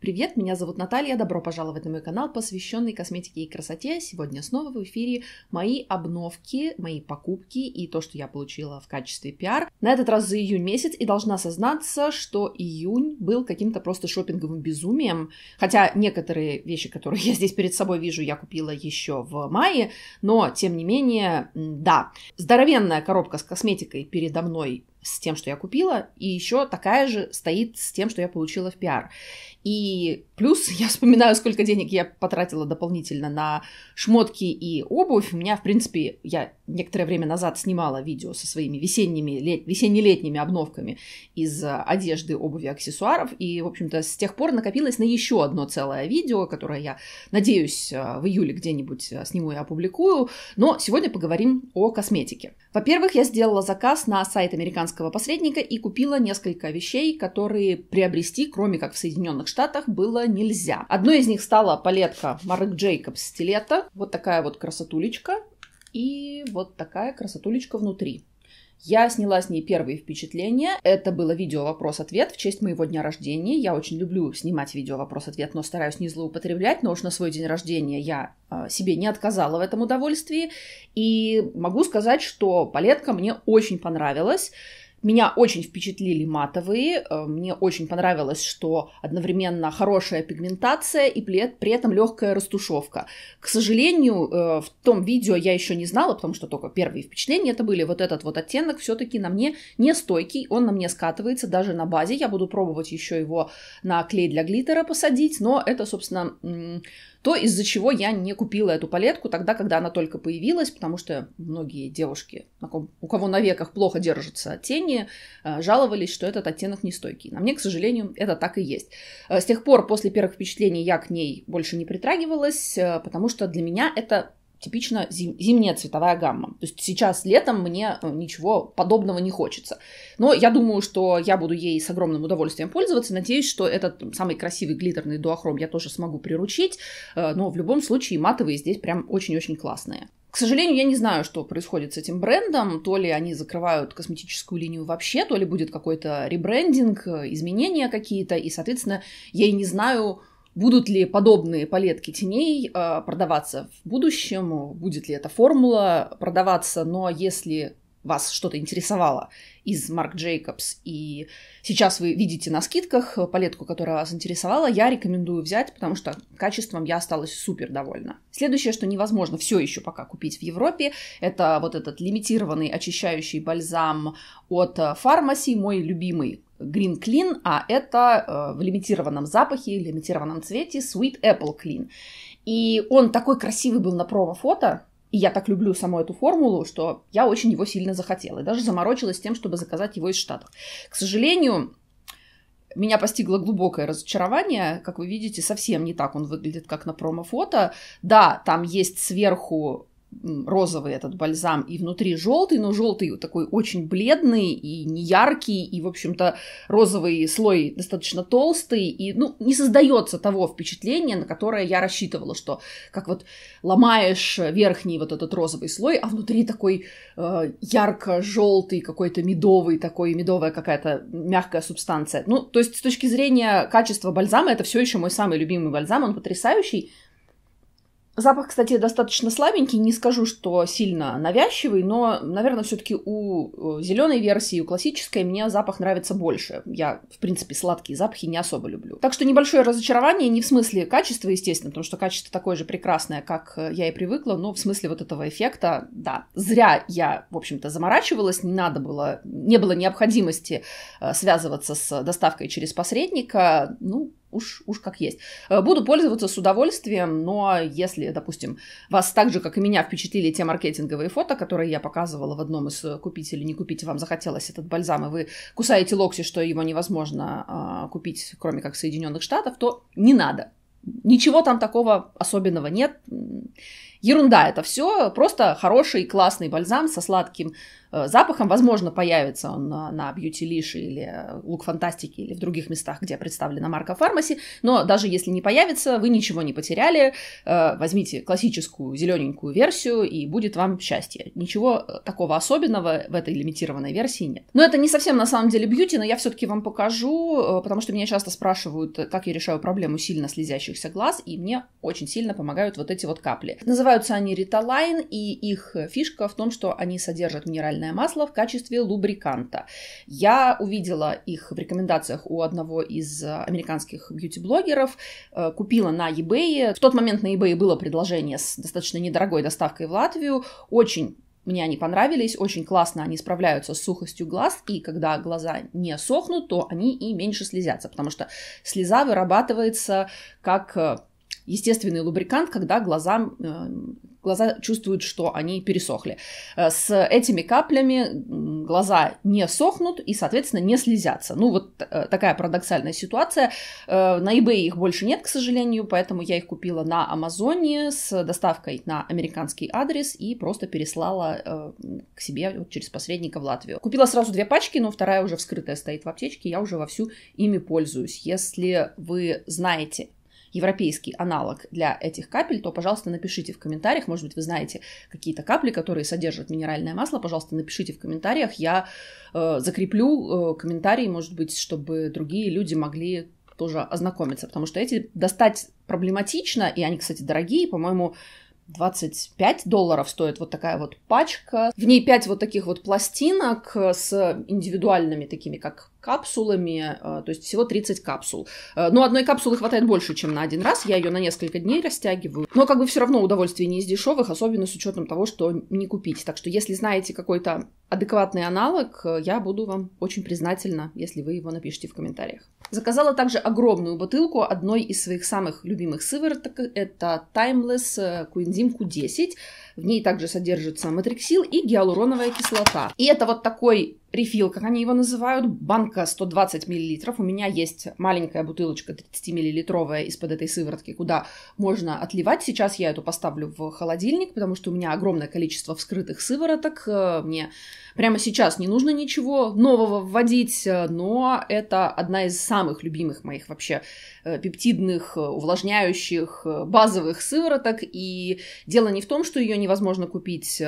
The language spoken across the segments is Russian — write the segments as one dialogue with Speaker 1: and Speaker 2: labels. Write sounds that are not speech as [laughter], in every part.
Speaker 1: Привет, меня зовут Наталья, добро пожаловать на мой канал, посвященный косметике и красоте. Сегодня снова в эфире мои обновки, мои покупки и то, что я получила в качестве пиар. На этот раз за июнь месяц и должна сознаться, что июнь был каким-то просто шопинговым безумием. Хотя некоторые вещи, которые [laughs] я здесь перед собой вижу, я купила еще в мае, но тем не менее, да. Здоровенная коробка с косметикой передо мной с тем, что я купила, и еще такая же стоит с тем, что я получила в пиар. И плюс [laughs] я вспоминаю, сколько денег я потратила дополнительно на шмотки и обувь. У меня, в принципе, я некоторое время назад снимала видео со своими весенними, лет, весенне-летними обновками из одежды, обуви, аксессуаров. И, в общем-то, с тех пор накопилось на еще одно целое видео, которое я, надеюсь, э, в июле где-нибудь э, сниму и опубликую. Но сегодня поговорим о косметике. Во-первых, я сделала заказ на сайт американского посредника и купила несколько вещей, которые приобрести, кроме как в Соединенных Штатах, было нельзя. Одной из них стала палетка Марк Джейкобс стилета. Вот такая вот красотулечка. И вот такая красотулечка внутри. Я сняла с ней первые впечатления. Это было видео «Вопрос-ответ» в честь моего дня рождения. Я очень люблю снимать видео «Вопрос-ответ», но стараюсь не злоупотреблять, но уж на свой день рождения я а, себе не отказала в этом удовольствии. И могу сказать, что палетка мне очень понравилась. Меня очень впечатлили матовые. Э, мне очень понравилось, что одновременно хорошая пигментация и при этом легкая растушевка. К сожалению, э, в том видео я еще не знала, потому что только первые впечатления это были. Вот этот вот оттенок все-таки на мне не стойкий. Он на мне скатывается даже на базе. Я буду пробовать еще его на клей для глиттера посадить. Но это, собственно, то, из-за чего я не купила эту палетку тогда, когда она только появилась, потому что многие девушки, у кого на веках плохо держатся тени, э, жаловались, что этот оттенок нестойкий. На мне, к сожалению, это так и есть. Э, с тех пор, после первых впечатлений, я к ней больше не притрагивалась, э, потому что для меня это типично зим, зимняя цветовая гамма. То есть сейчас летом мне э, ничего подобного не хочется. Но я думаю, что я буду ей с огромным удовольствием пользоваться. Надеюсь, что этот самый красивый глиттерный дуохром я тоже смогу приручить. Э, но в любом случае матовые здесь прям очень-очень классные. К сожалению, я не знаю, что происходит с этим брендом. То ли они закрывают косметическую линию вообще, то ли будет какой-то ребрендинг, э, изменения какие-то. И, соответственно, я и не знаю, Будут ли подобные палетки теней а, продаваться в будущем? Будет ли эта формула продаваться? Но если вас что-то интересовало из Марк Джейкобс, и сейчас вы видите на скидках палетку, которая вас интересовала, я рекомендую взять, потому что качеством я осталась супер довольна. Следующее, что невозможно все еще пока купить в Европе, это вот этот лимитированный очищающий бальзам от а, Фармаси, мой любимый Green Clean, а это э, в лимитированном запахе, в лимитированном цвете Sweet Apple Clean. И он такой красивый был на промо-фото, и я так люблю саму эту формулу, что я очень его сильно захотела. И даже заморочилась тем, чтобы заказать его из Штатов. К сожалению, меня постигло глубокое разочарование. Как вы видите, совсем не так он выглядит, как на промо-фото. Да, там есть сверху розовый этот бальзам и внутри желтый, но желтый такой очень бледный и неяркий, и, в общем-то, розовый слой достаточно толстый, и, ну, не создается того впечатления, на которое я рассчитывала, что как вот ломаешь верхний вот этот розовый слой, а внутри такой э, ярко-желтый, какой-то медовый, такой медовая какая-то мягкая субстанция. Ну, то есть с точки зрения качества бальзама, это все еще мой самый любимый бальзам, он потрясающий, Запах, кстати, достаточно слабенький, не скажу, что сильно навязчивый, но, наверное, все-таки у э, зеленой версии, у классической, мне запах нравится больше. Я, в принципе, сладкие запахи не особо люблю. Так что небольшое разочарование не в смысле качества, естественно, потому что качество такое же прекрасное, как э, я и привыкла, но в смысле вот этого эффекта, да, зря я, в общем-то, заморачивалась, не надо было, не было необходимости э, связываться с доставкой через посредника, ну, уж, уж как есть. Э, буду пользоваться с удовольствием, но если, допустим, вас так же, как и меня, впечатлили те маркетинговые фото, которые я показывала в одном из э, «Купить или не купить», вам захотелось этот бальзам, и вы кусаете локти, что его невозможно а, купить, кроме как в Соединенных Штатах, то не надо. Ничего там такого особенного нет. Ерунда это все, просто хороший классный бальзам со сладким э, запахом. Возможно, появится он на Beauty Lish или э, Look Fantastic или в других местах, где представлена марка Фармаси. Но даже если не появится, вы ничего не потеряли. Э, возьмите классическую зелененькую версию, и будет вам счастье. Ничего такого особенного в этой лимитированной версии нет. Но это не совсем на самом деле бьюти, но я все-таки вам покажу, потому что меня часто спрашивают, как я решаю проблему сильно слезящихся глаз, и мне очень сильно помогают вот эти вот капли. Называю Называются они риталайн, и их фишка в том, что они содержат минеральное масло в качестве лубриканта. Я увидела их в рекомендациях у одного из американских бьюти-блогеров, э, купила на eBay. В тот момент на eBay было предложение с достаточно недорогой доставкой в Латвию. Очень мне они понравились, очень классно они справляются с сухостью глаз, и когда глаза не сохнут, то они и меньше слезятся, потому что слеза вырабатывается как э, естественный лубрикант, когда глазам э, глаза чувствуют, что они пересохли. Э, с этими каплями глаза не сохнут и, соответственно, не слезятся. Ну, вот э, такая парадоксальная ситуация. На eBay их больше нет, к сожалению, поэтому я их купила на Амазоне с доставкой на американский адрес и просто переслала к себе через посредника в Латвию. Купила сразу две пачки, но вторая уже вскрытая стоит в аптечке, я уже вовсю ими пользуюсь. Если вы знаете европейский аналог для этих капель, то, пожалуйста, напишите в комментариях, может быть, вы знаете какие-то капли, которые содержат минеральное масло, пожалуйста, напишите в комментариях, я э, закреплю э, комментарии, может быть, чтобы другие люди могли тоже ознакомиться, потому что эти достать проблематично, и они, кстати, дорогие, по-моему, 25 долларов стоит вот такая вот пачка. В ней 5 вот таких вот пластинок с индивидуальными такими как капсулами, э, то есть всего 30 капсул. Э, но одной капсулы хватает больше, чем на один раз, я ее на несколько дней растягиваю. Но как бы все равно удовольствие не из дешевых, особенно с учетом того, что не купить. Так что если знаете какой-то адекватный аналог, э, я буду вам очень признательна, если вы его напишите в комментариях. Заказала также огромную бутылку одной из своих самых любимых сывороток. Это Timeless Coenzym э, Q10 в ней также содержится матриксил и гиалуроновая кислота. И это вот такой рефил, как они его называют, банка 120 мл. У меня есть маленькая бутылочка 30-миллилитровая из-под этой сыворотки, куда можно отливать. Сейчас я эту поставлю в холодильник, потому что у меня огромное количество вскрытых сывороток. Э, мне прямо сейчас не нужно ничего нового вводить, э, но это одна из самых любимых моих вообще Э, пептидных, э, увлажняющих, э, базовых сывороток. И дело не в том, что ее невозможно купить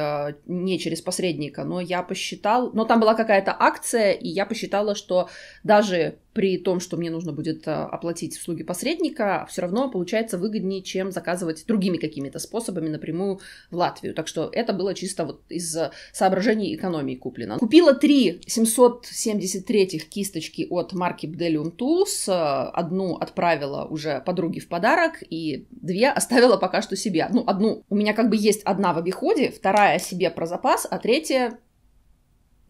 Speaker 1: не через посредника, но я посчитал, но там была какая-то акция, и я посчитала, что даже при том, что мне нужно будет э, оплатить услуги посредника, все равно получается выгоднее, чем заказывать другими какими-то способами напрямую в Латвию. Так что это было чисто вот из э, соображений экономии куплено. Купила три 773 кисточки от марки Bdelium Tools. Э, одну отправила уже подруге в подарок, и две оставила пока что себе. Ну, одну у меня как бы есть одна в обиходе, вторая себе про запас, а третья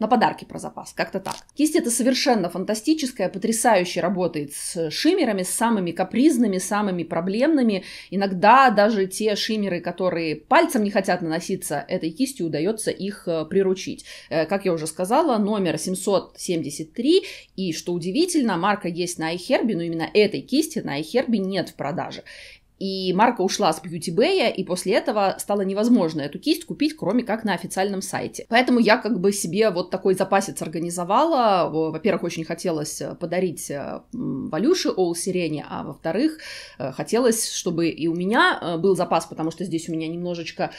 Speaker 1: на подарки про запас, как-то так. Кисть это совершенно фантастическая, потрясающе работает с шиммерами, с самыми капризными, самыми проблемными. Иногда даже те шиммеры, которые пальцем не хотят наноситься этой кистью, удается их э, приручить. Э, как я уже сказала, номер 773, и, что удивительно, марка есть на iHerb, но именно этой кисти на iHerb нет в продаже и марка ушла с бьюти-бэя, и после этого стало невозможно эту кисть купить, кроме как на официальном сайте. Поэтому я как бы себе вот такой запасец организовала. Во-первых, очень хотелось э, подарить э, Валюше All Сирене, а во-вторых, э, хотелось, чтобы и у меня был запас, потому что здесь у меня немножечко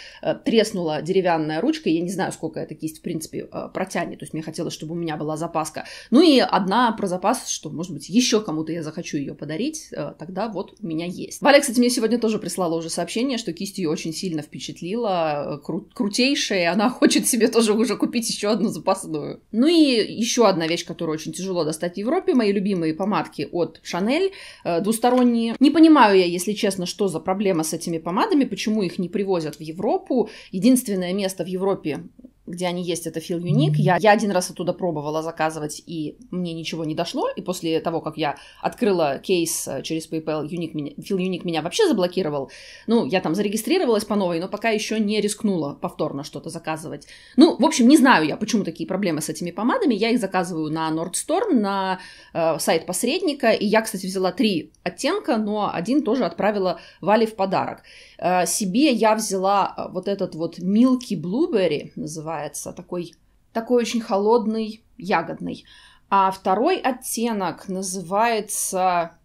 Speaker 1: треснула деревянная ручка, и я не знаю, сколько эта кисть, в принципе, протянет, то есть мне хотелось, чтобы у меня была запаска. Ну и одна про запас, что, может быть, еще кому-то я захочу ее подарить, тогда вот у меня есть. Валя, кстати, мне сегодня тоже прислала уже сообщение, что кисть ее очень сильно впечатлила, э, кру- крутейшая, и она [laughs] хочет себе тоже уже купить еще одну запасную. Ну и еще одна вещь, которую очень тяжело достать в Европе, мои любимые помадки от Шанель, э, двусторонние. Не понимаю я, если честно, что за проблема с этими помадами, почему их не привозят в Европу. Единственное место в Европе, где они есть, это Feel Unique. Я, я один раз оттуда пробовала заказывать, и мне ничего не дошло. И после того, как я открыла кейс э, через PayPal, Unique меня, Feel Unique меня вообще заблокировал. Ну, я там зарегистрировалась по новой, но пока еще не рискнула повторно что-то заказывать. Ну, в общем, не знаю я, почему такие проблемы с этими помадами. Я их заказываю на Nordstorm на э, сайт посредника. И я, кстати, взяла три оттенка, но один тоже отправила Вали в подарок. Э, себе я взяла э, вот этот вот Milky Blueberry, называется называется, такой, такой очень холодный, ягодный. А второй оттенок называется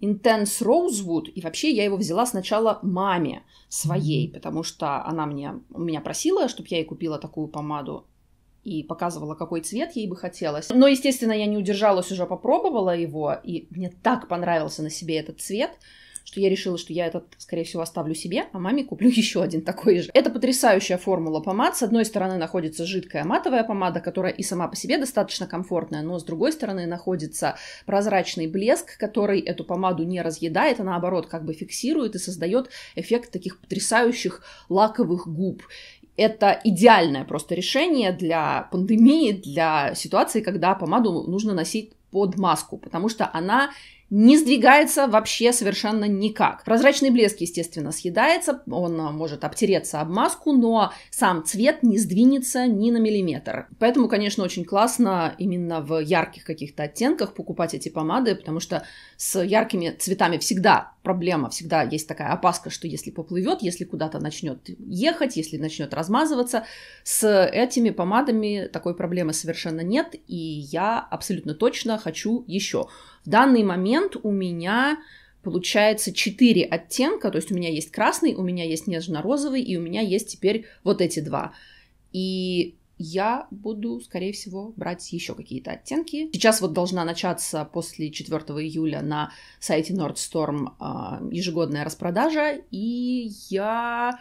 Speaker 1: Intense Rosewood, и вообще я его взяла сначала маме своей, потому что она мне, у меня просила, чтобы я ей купила такую помаду, и показывала, какой цвет ей бы хотелось. Но, естественно, я не удержалась, уже попробовала его, и мне так понравился на себе этот цвет, что я решила, что я этот, скорее всего, оставлю себе, а маме куплю [laughs] еще один такой же. Это потрясающая формула помад. С одной стороны находится жидкая матовая помада, которая и сама по себе достаточно комфортная, но с другой стороны находится прозрачный блеск, который эту помаду не разъедает, а наоборот как бы фиксирует и создает эффект таких потрясающих лаковых губ это идеальное просто решение для пандемии, для ситуации, когда помаду нужно носить под маску, потому что она не сдвигается вообще совершенно никак. Прозрачный блеск, естественно, съедается, он а, может обтереться об маску, но сам цвет не сдвинется ни на миллиметр. Поэтому, конечно, очень классно именно в ярких каких-то оттенках покупать эти помады, потому что с яркими цветами всегда проблема, всегда есть такая опаска, что если поплывет, если куда-то начнет ехать, если начнет размазываться, с этими помадами такой проблемы совершенно нет, и я абсолютно точно хочу еще. В данный момент у меня получается 4 оттенка, то есть у меня есть красный, у меня есть нежно-розовый, и у меня есть теперь вот эти два. И я буду, скорее всего, брать еще какие-то оттенки. Сейчас вот должна начаться после 4 июля на сайте Nordstorm а, ежегодная распродажа, и я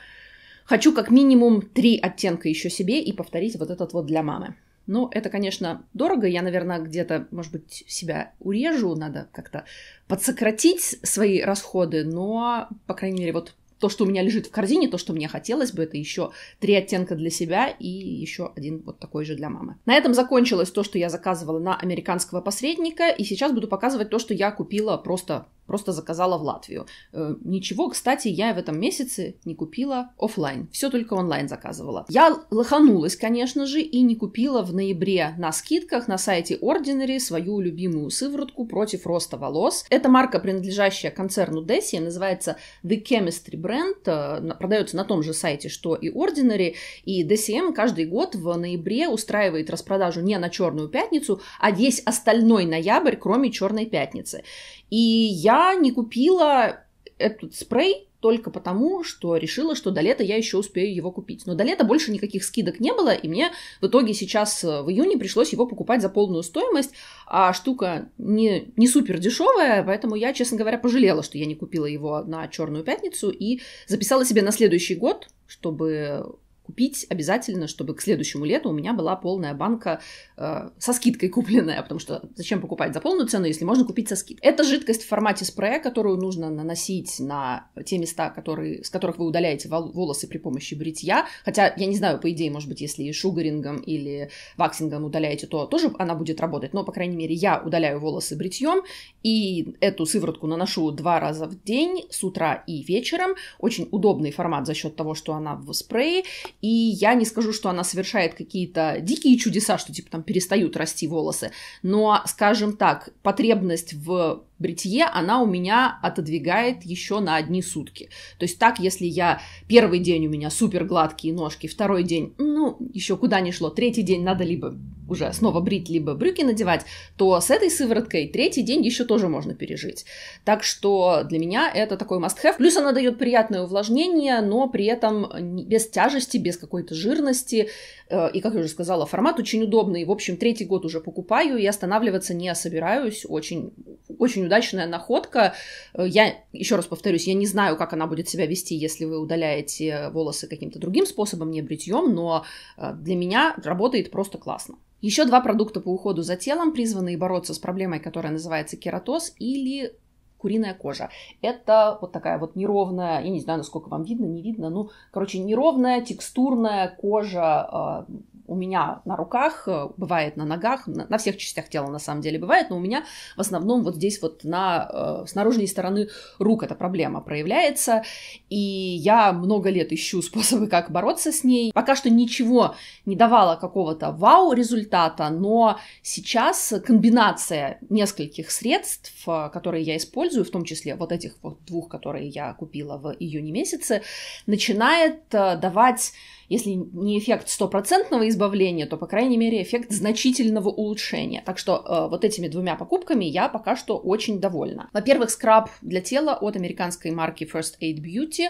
Speaker 1: хочу как минимум три оттенка еще себе и повторить вот этот вот для мамы. Ну, это, конечно, дорого. Я, наверное, где-то, может быть, себя урежу. Надо как-то подсократить свои расходы. Но, по крайней мере, вот то, что у меня лежит в корзине, то, что мне хотелось бы, это еще три оттенка для себя и еще один вот такой же для мамы. На этом закончилось то, что я заказывала на американского посредника, и сейчас буду показывать то, что я купила просто просто заказала в Латвию. Э, ничего, кстати, я в этом месяце не купила офлайн. Все только онлайн заказывала. Я лоханулась, конечно же, и не купила в ноябре на скидках на сайте Ordinary свою любимую сыворотку против роста волос. Эта марка, принадлежащая концерну Desi, называется The Chemistry Brand, э, продается на том же сайте, что и Ordinary, и DCM эм каждый год в ноябре устраивает распродажу не на Черную Пятницу, а весь остальной ноябрь, кроме Черной Пятницы. И я не купила этот спрей только потому, что решила, что до лета я еще успею его купить. Но до лета больше никаких скидок не было, и мне в итоге сейчас э, в июне пришлось его покупать за полную стоимость, а штука не, не супер дешевая, поэтому я, честно говоря, пожалела, что я не купила его на Черную Пятницу и записала себе на следующий год, чтобы купить обязательно, чтобы к следующему лету у меня была полная банка э, со скидкой купленная, потому что зачем покупать за полную цену, если можно купить со скидкой. Это жидкость в формате спрея, которую нужно наносить на те места, которые, с которых вы удаляете волосы при помощи бритья. Хотя, я не знаю, по идее, может быть, если шугарингом или ваксингом удаляете, то тоже она будет работать. Но, по крайней мере, я удаляю волосы бритьем, и эту сыворотку наношу два раза в день, с утра и вечером. Очень удобный формат за счет того, что она в спрее. И я не скажу, что она совершает какие-то дикие чудеса, что типа там перестают расти волосы. Но, скажем так, потребность в бритье, она у меня отодвигает еще на одни сутки. То есть так, если я первый день у меня супер гладкие ножки, второй день, ну, еще куда ни шло, третий день надо либо уже снова брить, либо брюки надевать, то с этой сывороткой третий день еще тоже можно пережить. Так что для меня это такой must-have. Плюс она дает приятное увлажнение, но при этом без тяжести, без без какой-то жирности. Э, и, как я уже сказала, формат очень удобный. В общем, третий год уже покупаю и останавливаться не собираюсь. Очень, очень удачная находка. Э, я, еще раз повторюсь, я не знаю, как она будет себя вести, если вы удаляете волосы каким-то другим способом, не бритьем, но э, для меня работает просто классно. Еще два продукта по уходу за телом, призванные бороться с проблемой, которая называется кератоз или куриная кожа. Это вот такая вот неровная, я не знаю, насколько вам видно, не видно, ну, короче, неровная, текстурная кожа э, у меня на руках, э, бывает на ногах, на, на всех частях тела на самом деле бывает, но у меня в основном вот здесь вот на, э, с наружной стороны рук эта проблема проявляется, и я много лет ищу способы, как бороться с ней. Пока что ничего не давало какого-то вау-результата, но сейчас комбинация нескольких средств, э, которые я использую, использую, в том числе вот этих вот двух, которые я купила в июне месяце, начинает э, давать, если не эффект стопроцентного избавления, то, по крайней мере, эффект значительного улучшения. Так что э, вот этими двумя покупками я пока что очень довольна. Во-первых, скраб для тела от американской марки First Aid Beauty.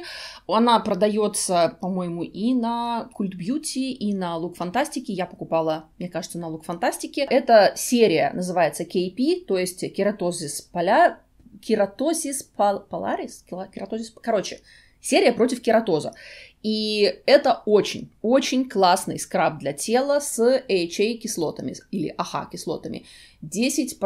Speaker 1: Она продается, по-моему, и на Cult Beauty, и на Look Fantastic. Я покупала, мне кажется, на Look Fantastic. Это серия называется KP, то есть кератозис поля кератозис пал, паларис, кератозис, короче, серия против кератоза. И это очень, очень классный скраб для тела с AHA кислотами или AHA а кислотами. 10%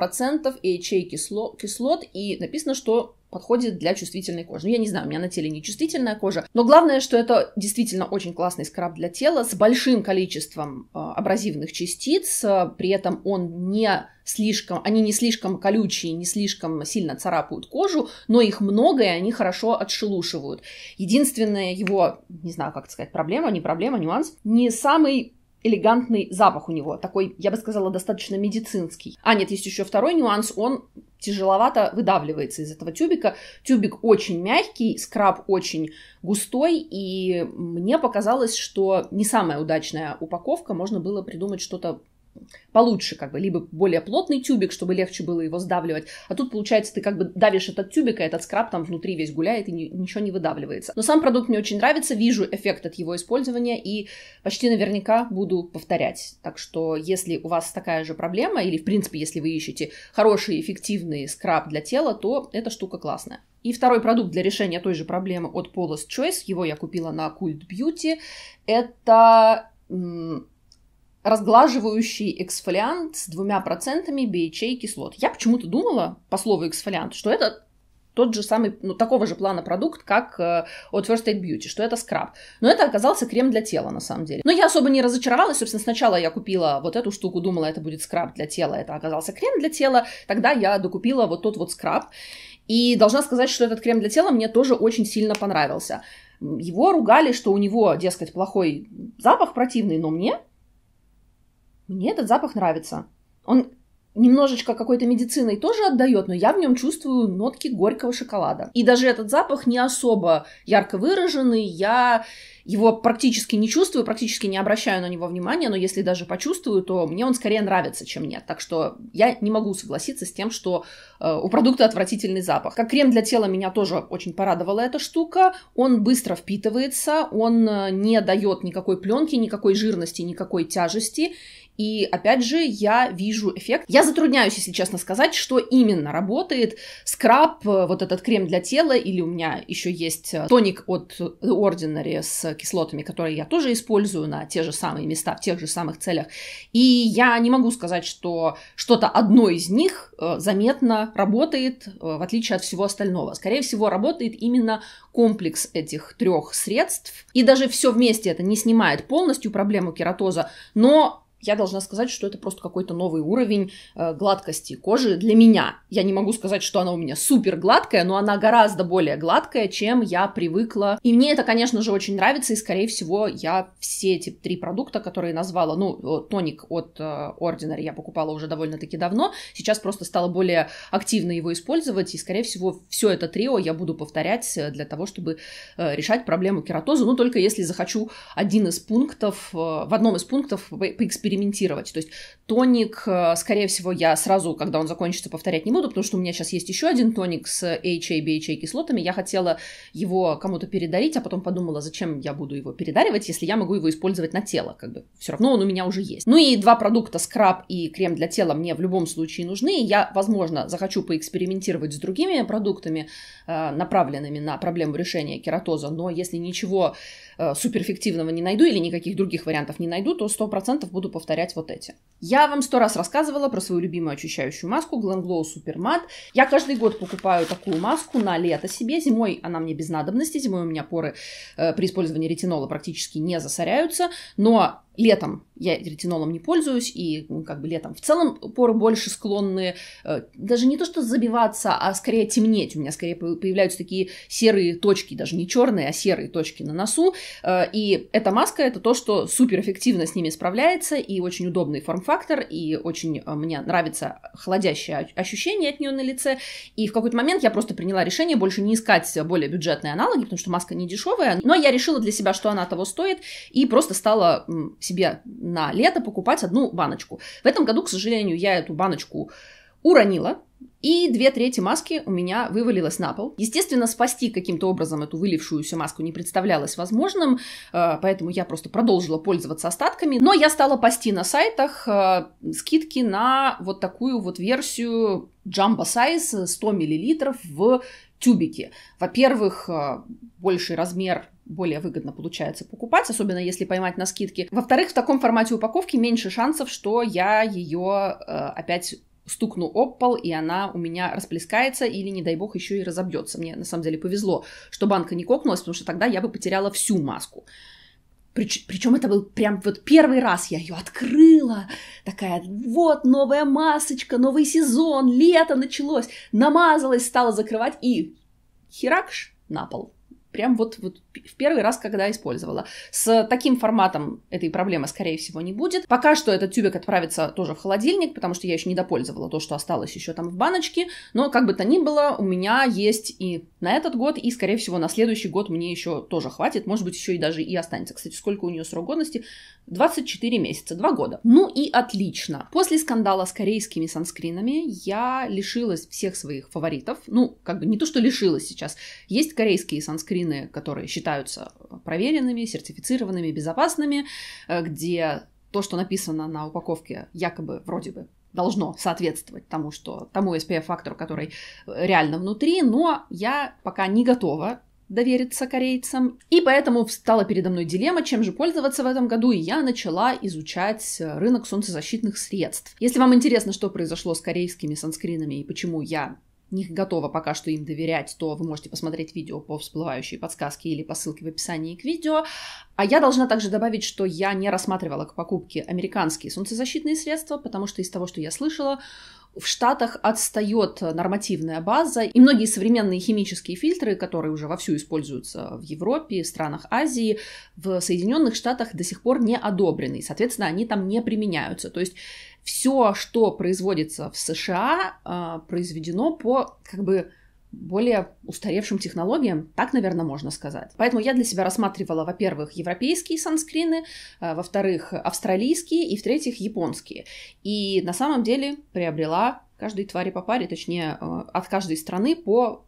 Speaker 1: AHA кисло, кислот и написано, что подходит для чувствительной кожи. Ну, я не знаю, у меня на теле не чувствительная кожа, но главное, что это действительно очень классный скраб для тела с большим количеством э, абразивных частиц, э, при этом он не слишком, они не слишком колючие, не слишком сильно царапают кожу, но их много, и они хорошо отшелушивают. Единственная его, не знаю, как сказать, проблема, не проблема, нюанс, не самый элегантный запах у него, такой, я бы сказала, достаточно медицинский. А нет, есть еще второй нюанс, он тяжеловато выдавливается из этого тюбика. Тюбик очень мягкий, скраб очень густой, и мне показалось, что не самая удачная упаковка, можно было придумать что-то получше, как бы, либо более плотный тюбик, чтобы легче было его сдавливать. А тут, получается, ты как бы давишь этот тюбик, и этот скраб там внутри весь гуляет и ни, ничего не выдавливается. Но сам продукт мне очень нравится, вижу эффект от его использования и почти наверняка буду повторять. Так что, если у вас такая же проблема, или, в принципе, если вы ищете хороший, эффективный скраб для тела, то эта штука классная. И второй продукт для решения той же проблемы от Paula's Choice, его я купила на Cult Beauty, это разглаживающий эксфолиант с двумя процентами BHA кислот. Я почему-то думала, по слову эксфолиант, что это тот же самый, ну, такого же плана продукт, как э, от First Aid Beauty, что это скраб. Но это оказался крем для тела, на самом деле. Но я особо не разочаровалась. Собственно, сначала я купила вот эту штуку, думала, это будет скраб для тела, это оказался крем для тела. Тогда я докупила вот тот вот скраб. И должна сказать, что этот крем для тела мне тоже очень сильно понравился. Его ругали, что у него, дескать, плохой запах противный, но мне мне этот запах нравится. Он немножечко какой-то медициной тоже отдает, но я в нем чувствую нотки горького шоколада. И даже этот запах не особо ярко выраженный, я его практически не чувствую, практически не обращаю на него внимания, но если даже почувствую, то мне он скорее нравится, чем нет. Так что я не могу согласиться с тем, что э, у продукта отвратительный запах. Как крем для тела меня тоже очень порадовала эта штука. Он быстро впитывается, он э, не дает никакой пленки, никакой жирности, никакой тяжести. И опять же, я вижу эффект. Я затрудняюсь, если честно сказать, что именно работает. Скраб, э, вот этот крем для тела, или у меня еще есть э, тоник от The Ordinary с кислотами, которые я тоже использую на те же самые места, в тех же самых целях. И я не могу сказать, что что-то одно из них э, заметно работает, э, в отличие от всего остального. Скорее всего, работает именно комплекс этих трех средств. И даже все вместе это не снимает полностью проблему кератоза, но я должна сказать, что это просто какой-то новый уровень э, гладкости кожи для меня. Я не могу сказать, что она у меня супер гладкая, но она гораздо более гладкая, чем я привыкла. И мне это, конечно же, очень нравится, и, скорее всего, я все эти три продукта, которые назвала, ну, э, тоник от э, Ordinary я покупала уже довольно-таки давно, сейчас просто стала более активно его использовать, и, скорее всего, все это трио я буду повторять э, для того, чтобы э, решать проблему кератоза, ну, только если захочу один из пунктов, э, в одном из пунктов поэкспериментировать экспериментировать. То есть тоник, э, скорее всего, я сразу, когда он закончится, повторять не буду, потому что у меня сейчас есть еще один тоник с HA, BHA кислотами. Я хотела его кому-то передарить, а потом подумала, зачем я буду его передаривать, если я могу его использовать на тело. Как бы все равно он у меня уже есть. Ну и два продукта, скраб и крем для тела, мне в любом случае нужны. Я, возможно, захочу поэкспериментировать с другими продуктами, э, направленными на проблему решения кератоза, но если ничего Э, суперэффективного не найду или никаких других вариантов не найду, то 100% буду повторять вот эти. Я вам сто раз рассказывала про свою любимую очищающую маску Glam Glow Super Matte. Я каждый год покупаю такую маску на лето себе. Зимой она мне без надобности, зимой у меня поры э, при использовании ретинола практически не засоряются, но Летом я ретинолом не пользуюсь, и как бы летом в целом поры больше склонны э, даже не то что забиваться, а скорее темнеть. У меня скорее появляются такие серые точки, даже не черные, а серые точки на носу. Э, и эта маска это то, что супер эффективно с ними справляется, и очень удобный форм-фактор, и очень э, мне нравится холодящее ощущение от нее на лице. И в какой-то момент я просто приняла решение больше не искать более бюджетные аналоги, потому что маска не дешевая, но я решила для себя, что она того стоит, и просто стала себе на лето покупать одну баночку. В этом году, к сожалению, я эту баночку уронила, и две трети маски у меня вывалилось на пол. Естественно, спасти каким-то образом эту вылившуюся маску не представлялось возможным, э, поэтому я просто продолжила пользоваться остатками. Но я стала пасти на сайтах э, скидки на вот такую вот версию Jumbo Size 100 э, мл в тюбики. Во-первых, э, больший размер более выгодно получается покупать, особенно если поймать на скидке. Во-вторых, в таком формате упаковки меньше шансов, что я ее э, опять стукну об пол, и она у меня расплескается или, не дай бог, еще и разобьется. Мне на самом деле повезло, что банка не кокнулась, потому что тогда я бы потеряла всю маску. Прич, причем это был прям вот первый раз я ее открыла. Такая, вот новая масочка, новый сезон, лето началось. Намазалась, стала закрывать и херакш на пол. Прям вот, вот в первый раз, когда использовала. С таким форматом этой проблемы, скорее всего, не будет. Пока что этот тюбик отправится тоже в холодильник, потому что я еще не допользовала то, что осталось еще там в баночке. Но как бы то ни было, у меня есть и на этот год, и, скорее всего, на следующий год мне еще тоже хватит. Может быть, еще и даже и останется. Кстати, сколько у нее срок годности? 24 месяца, 2 года. Ну и отлично. После скандала с корейскими санскринами я лишилась всех своих фаворитов. Ну, как бы не то, что лишилась сейчас. Есть корейские санскрины, которые считаются считаются проверенными, сертифицированными, безопасными, э, где то, что написано на упаковке, якобы вроде бы должно соответствовать тому, что тому SPF-фактору, который реально внутри, но я пока не готова довериться корейцам. И поэтому встала передо мной дилемма, чем же пользоваться в этом году, и я начала изучать э, рынок солнцезащитных средств. Если вам интересно, что произошло с корейскими санскринами и почему я не готова пока что им доверять, то вы можете посмотреть видео по всплывающей подсказке или по ссылке в описании к видео. А я должна также добавить, что я не рассматривала к покупке американские солнцезащитные средства, потому что из того, что я слышала, в Штатах отстает нормативная база, и многие современные химические фильтры, которые уже вовсю используются в Европе, в странах Азии, в Соединенных Штатах до сих пор не одобрены, и, соответственно, они там не применяются. То есть все, что производится в США, а, произведено по как бы более устаревшим технологиям, так, наверное, можно сказать. Поэтому я для себя рассматривала, во-первых, европейские санскрины, э, во-вторых, австралийские и, в-третьих, японские. И на самом деле приобрела каждой твари по паре, точнее, э, от каждой страны по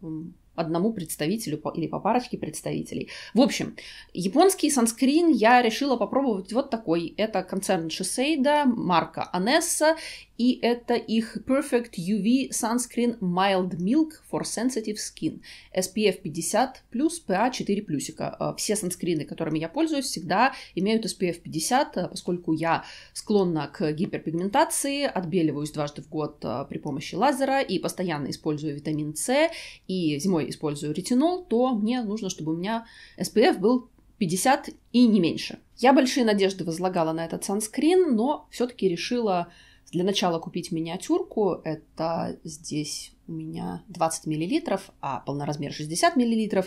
Speaker 1: одному представителю или по парочке представителей. В общем, японский санскрин я решила попробовать вот такой. Это концерн Шисейда, марка Анесса, и это их Perfect UV Sunscreen Mild Milk for Sensitive Skin SPF 50 плюс PA 4 плюсика. Э, все санскрины, которыми я пользуюсь, всегда имеют SPF 50, э, поскольку я склонна к гиперпигментации, отбеливаюсь дважды в год э, при помощи лазера и постоянно использую витамин С и зимой использую ретинол, то мне нужно, чтобы у меня SPF был 50 и не меньше. Я большие надежды возлагала на этот санскрин, но все-таки решила для начала купить миниатюрку. Это здесь у меня 20 мл, а полноразмер 60 мл.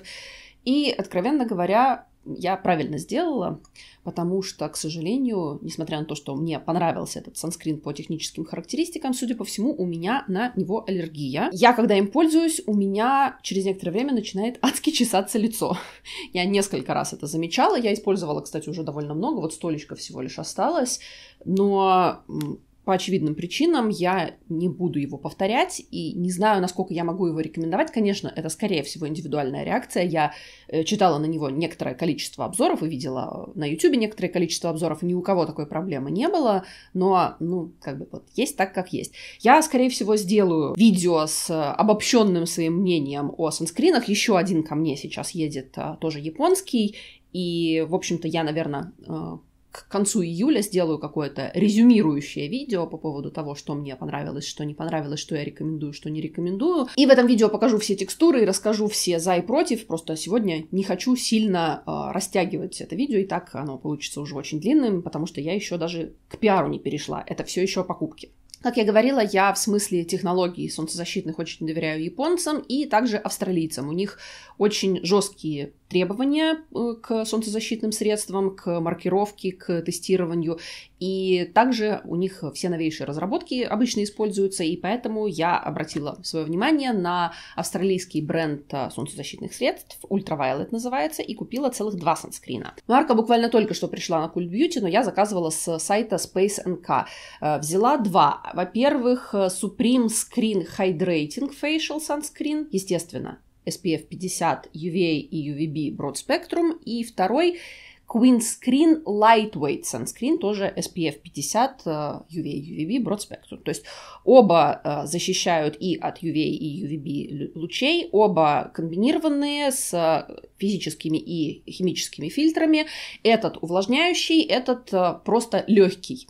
Speaker 1: И, откровенно говоря, я правильно сделала, потому что, к сожалению, несмотря на то, что мне понравился этот санскрин по техническим характеристикам, судя по всему, у меня на него аллергия. Я, когда им пользуюсь, у меня через некоторое время начинает [laughs] адски чесаться лицо. Я несколько раз это замечала. Я использовала, кстати, уже довольно много, вот столечко всего лишь осталось. Но по очевидным причинам я не буду его повторять и не знаю, насколько я могу его рекомендовать. Конечно, это скорее всего индивидуальная реакция. Я э, читала на него некоторое количество обзоров и видела э, на YouTube некоторое количество обзоров. Ни у кого такой проблемы не было, но, ну, как бы вот есть так, как есть. Я, скорее всего, сделаю видео с э, обобщенным своим мнением о санскринах. Еще один ко мне сейчас едет тоже японский, и, в общем-то, я, наверное, к концу июля сделаю какое-то резюмирующее видео по поводу того, что мне понравилось, что не понравилось, что я рекомендую, что не рекомендую. И в этом видео покажу все текстуры и расскажу все за и против. Просто сегодня не хочу сильно э, растягивать это видео, и так оно получится уже очень длинным, потому что я еще даже к пиару не перешла. Это все еще покупки. Как я говорила, я в смысле технологий солнцезащитных очень доверяю японцам и также австралийцам. У них очень жесткие требования э, к солнцезащитным средствам, к маркировке, к тестированию. И также у них все новейшие разработки обычно используются, и поэтому я обратила свое внимание на австралийский бренд э, солнцезащитных средств, Ultraviolet называется, и купила целых два санскрина. Марка буквально только что пришла на Cool Beauty, но я заказывала с сайта Space NK. Э, взяла два. Во-первых, Supreme Screen Hydrating Facial Sunscreen, естественно, SPF 50 UVA и UVB Broad Spectrum, и второй Queen Screen Lightweight Sunscreen, тоже SPF 50 э, UVA, UVB Broad Spectrum. То есть оба э, защищают и от UVA и UVB лучей, оба комбинированные с э, физическими и химическими фильтрами. Этот увлажняющий, этот просто легкий.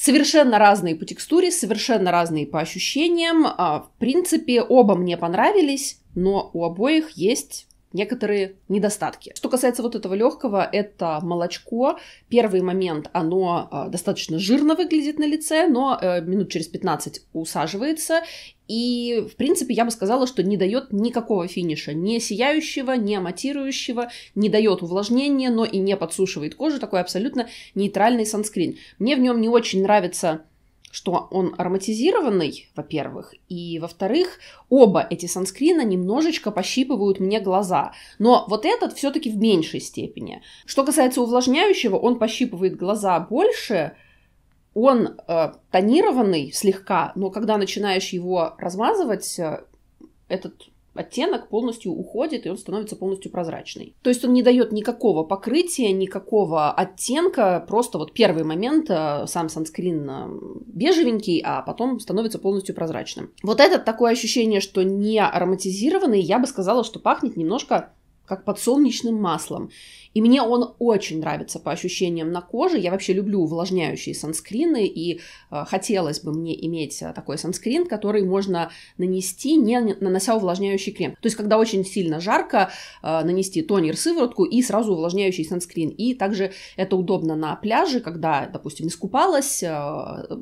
Speaker 1: Совершенно разные по текстуре, совершенно разные по ощущениям. А, в принципе, оба мне понравились, но у обоих есть некоторые недостатки. Что касается вот этого легкого, это молочко. Первый момент, оно э, достаточно жирно выглядит на лице, но э, минут через 15 усаживается. И, в принципе, я бы сказала, что не дает никакого финиша. Не сияющего, не матирующего, не дает увлажнения, но и не подсушивает кожу. Такой абсолютно нейтральный санскрин. Мне в нем не очень нравится что он ароматизированный, во-первых, и, во-вторых, оба эти санскрина немножечко пощипывают мне глаза, но вот этот все-таки в меньшей степени. Что касается увлажняющего, он пощипывает глаза больше, он э, тонированный слегка, но когда начинаешь его размазывать, э, этот оттенок полностью уходит, и он становится полностью прозрачный. То есть он не дает никакого покрытия, никакого оттенка, просто вот первый момент э, сам санскрин э, бежевенький, а потом становится полностью прозрачным. Вот это такое ощущение, что не ароматизированный, я бы сказала, что пахнет немножко как подсолнечным маслом. И мне он очень нравится по ощущениям на коже. Я вообще люблю увлажняющие санскрины, и э, хотелось бы мне иметь э, такой санскрин, который можно нанести, не нанося увлажняющий крем. То есть, когда очень сильно жарко, э, нанести тонер сыворотку и сразу увлажняющий санскрин. И также это удобно на пляже, когда, допустим, искупалась, э,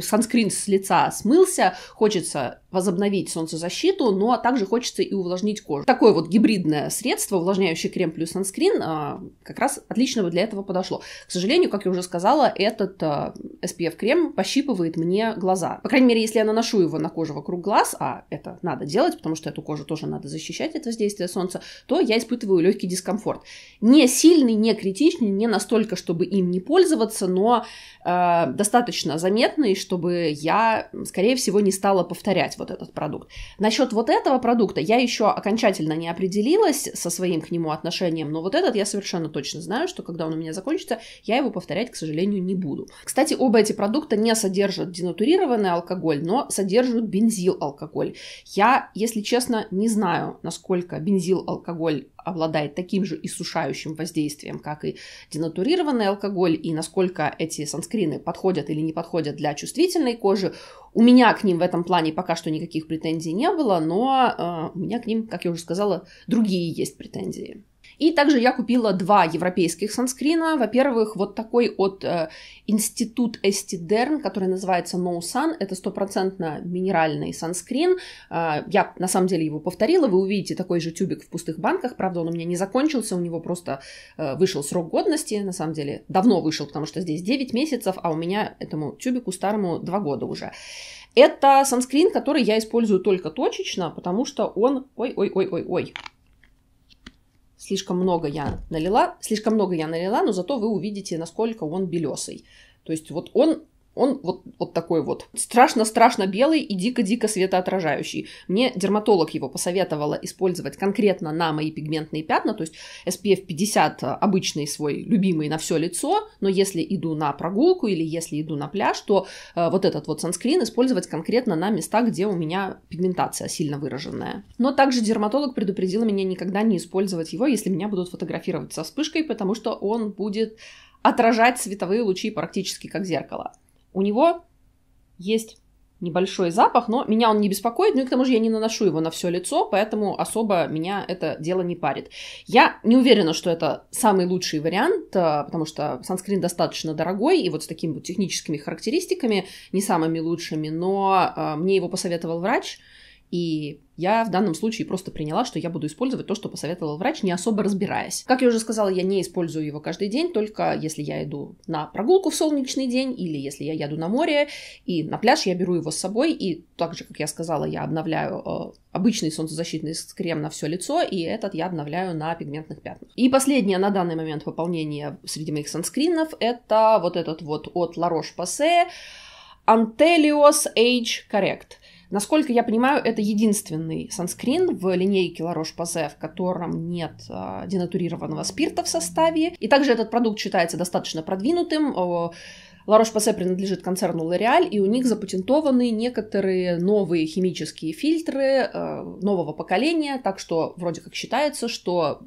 Speaker 1: санскрин с лица смылся, хочется возобновить солнцезащиту, но также хочется и увлажнить кожу. Такое вот гибридное средство средство, увлажняющий крем плюс санскрин, а, как раз отлично бы для этого подошло. К сожалению, как я уже сказала, этот а, SPF-крем пощипывает мне глаза. По крайней мере, если я наношу его на кожу вокруг глаз, а это надо делать, потому что эту кожу тоже надо защищать от воздействия солнца, то я испытываю легкий дискомфорт. Не сильный, не критичный, не настолько, чтобы им не пользоваться, но э, достаточно заметный, чтобы я, скорее всего, не стала повторять вот этот продукт. Насчет вот этого продукта я еще окончательно не определилась со своим к нему отношением, но вот этот я совершенно точно знаю, что когда он у меня закончится, я его повторять, к сожалению, не буду. Кстати, оба эти продукта не содержат денатурированный алкоголь, но содержат бензил алкоголь. Я, если честно, не знаю, насколько бензил алкоголь обладает таким же иссушающим воздействием, как и денатурированный алкоголь, и насколько эти санскрины подходят или не подходят для чувствительной кожи. У меня к ним в этом плане пока что никаких претензий не было, но э, у меня к ним, как я уже сказала, другие есть претензии. И также я купила два европейских санскрина. Во-первых, вот такой от э, Институт Эстидерн, который называется No Sun. Это стопроцентно минеральный санскрин. Э, я на самом деле его повторила. Вы увидите такой же тюбик в пустых банках. Правда, он у меня не закончился, у него просто э, вышел срок годности. На самом деле, давно вышел, потому что здесь 9 месяцев, а у меня этому тюбику старому 2 года уже. Это санскрин, который я использую только точечно, потому что он... Ой-ой-ой-ой-ой слишком много я налила, слишком много я налила, но зато вы увидите, насколько он белесый. То есть вот он он вот, вот такой вот. Страшно-страшно белый и дико-дико светоотражающий. Мне дерматолог его посоветовала использовать конкретно на мои пигментные пятна, то есть SPF 50 э, обычный свой любимый на все лицо, но если иду на прогулку или если иду на пляж, то э, вот этот вот санскрин использовать конкретно на места, где у меня пигментация сильно выраженная. Но также дерматолог предупредила меня никогда не использовать его, если меня будут фотографировать со вспышкой, потому что он будет отражать световые лучи практически как зеркало. У него есть небольшой запах, но меня он не беспокоит, ну и к тому же я не наношу его на все лицо, поэтому особо меня это дело не парит. Я не уверена, что это самый лучший вариант, а, потому что санскрин достаточно дорогой и вот с такими техническими характеристиками не самыми лучшими, но а, мне его посоветовал врач, и я в данном случае просто приняла, что я буду использовать то, что посоветовал врач, не особо разбираясь. Как я уже сказала, я не использую его каждый день, только если я иду на прогулку в солнечный день или если я еду на море и на пляж, я беру его с собой. И так же, как я сказала, я обновляю э, обычный солнцезащитный крем на все лицо, и этот я обновляю на пигментных пятнах. И последнее на данный момент пополнение среди моих санскринов это вот этот вот от La Roche-Posay Antelios Age Correct. Насколько я понимаю, это единственный санскрин в линейке La Roche-Posay, в котором нет а, денатурированного спирта в составе. И также этот продукт считается достаточно продвинутым. Ларош-Пасе принадлежит концерну L'Oreal, и у них запатентованы некоторые новые химические фильтры э, нового поколения, так что вроде как считается, что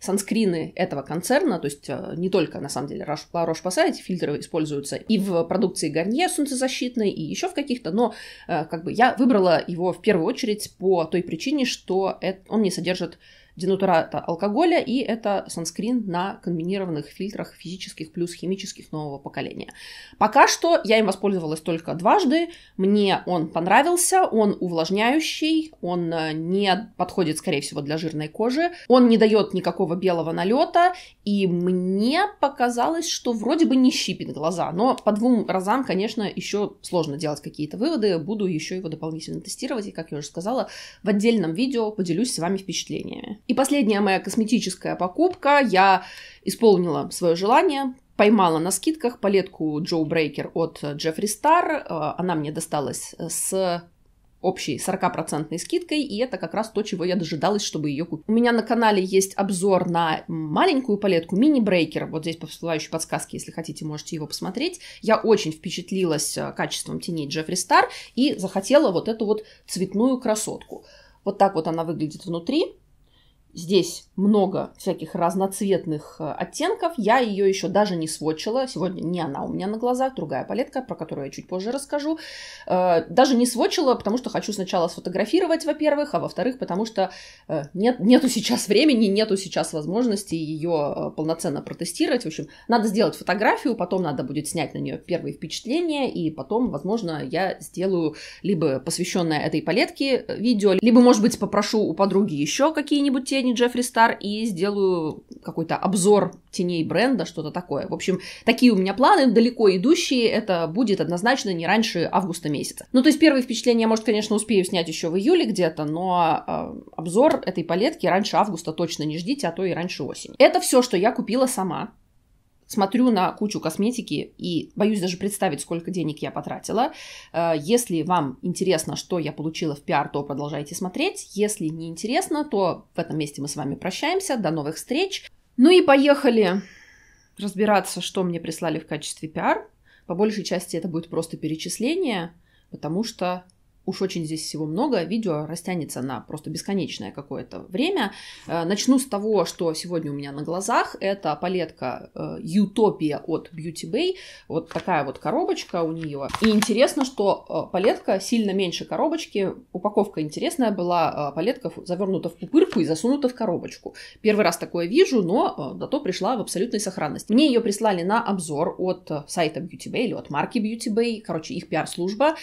Speaker 1: санскрины этого концерна, то есть э, не только на самом деле Ларош-Пасе, эти фильтры используются и в продукции Гарнье солнцезащитной, и еще в каких-то, но э, как бы я выбрала его в первую очередь по той причине, что он не содержит денатурата алкоголя, и это санскрин на комбинированных фильтрах физических плюс химических нового поколения. Пока что я им воспользовалась только дважды, мне он понравился, он увлажняющий, он э, не подходит, скорее всего, для жирной кожи, он не дает никакого белого налета, и мне показалось, что вроде бы не щипит глаза, но по двум разам, конечно, еще сложно делать какие-то выводы. Буду еще его дополнительно тестировать, и, как я уже сказала, в отдельном видео поделюсь с вами впечатлениями. И последняя моя косметическая покупка. Я исполнила свое желание, поймала на скидках палетку Joe Breaker от Jeffree Star. Э, она мне досталась с общей 40% скидкой, и это как раз то, чего я дожидалась, чтобы ее купить. У меня на канале есть обзор на маленькую палетку мини-брейкер, вот здесь по всплывающей подсказке, если хотите, можете его посмотреть. Я очень впечатлилась э, качеством теней Джеффри Стар и захотела вот эту вот цветную красотку. Вот так вот она выглядит внутри. Здесь много всяких разноцветных э, оттенков. Я ее еще даже не сводчила. Сегодня не она у меня на глазах, другая палетка, про которую я чуть позже расскажу. Э, даже не сводчила, потому что хочу сначала сфотографировать, во-первых, а во-вторых, потому что э, нет, нету сейчас времени, нету сейчас возможности ее полноценно протестировать. В общем, надо сделать фотографию, потом надо будет снять на нее первые впечатления, и потом, возможно, я сделаю либо посвященное этой палетке видео, либо, может быть, попрошу у подруги еще какие-нибудь тени, последний Джеффри Стар и сделаю какой-то обзор теней бренда, что-то такое. В общем, такие у меня планы, далеко идущие, это будет однозначно не раньше августа месяца. Ну, то есть первые впечатления, может, конечно, успею снять еще в июле где-то, но э, обзор этой палетки раньше августа точно не ждите, а то и раньше осени. Это все, что я купила сама смотрю на кучу косметики и боюсь даже представить, сколько денег я потратила. Э, если вам интересно, что я получила в пиар, то продолжайте смотреть. Если не интересно, то в этом месте мы с вами прощаемся. До новых встреч. Ну и поехали разбираться, что мне прислали в качестве пиар. По большей части это будет просто перечисление, потому что уж очень здесь всего много, видео растянется на просто бесконечное какое-то время. Э, начну с того, что сегодня у меня на глазах. Это палетка э, Utopia от Beauty Bay. Вот такая вот коробочка у нее. И интересно, что э, палетка сильно меньше коробочки. Упаковка интересная была. Палетка завернута в пупырку и засунута в коробочку. Первый раз такое вижу, но зато пришла в абсолютной сохранности. Мне ее прислали на обзор от сайта Beauty Bay или от марки Beauty Bay. Короче, их пиар-служба.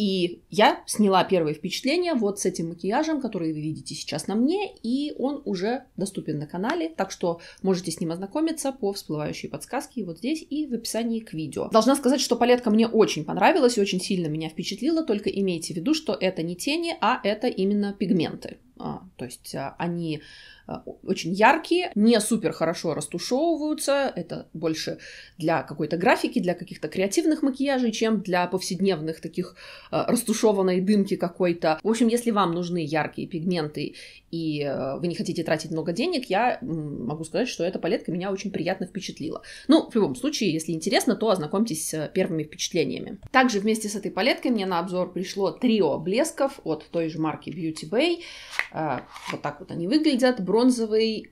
Speaker 1: И я сняла первое впечатление вот с этим макияжем, который вы видите сейчас на мне, и он уже доступен на канале, так что можете с ним ознакомиться по всплывающей подсказке вот здесь и в описании к видео. Должна сказать, что палетка мне очень понравилась и очень сильно меня впечатлила, только имейте в виду, что это не тени, а это именно пигменты. А, то есть а, они э, очень яркие, не супер хорошо растушевываются. Это больше для какой-то графики, для каких-то креативных макияжей, чем для повседневных таких э, растушеванной дымки какой-то. В общем, если вам нужны яркие пигменты и э, вы не хотите тратить много денег, я могу сказать, что эта палетка меня очень приятно впечатлила. Ну, в любом случае, если интересно, то ознакомьтесь с э, первыми впечатлениями. Также вместе с этой палеткой мне на обзор пришло трио блесков от той же марки Beauty Bay. Э, вот так вот они выглядят. Бронзовый,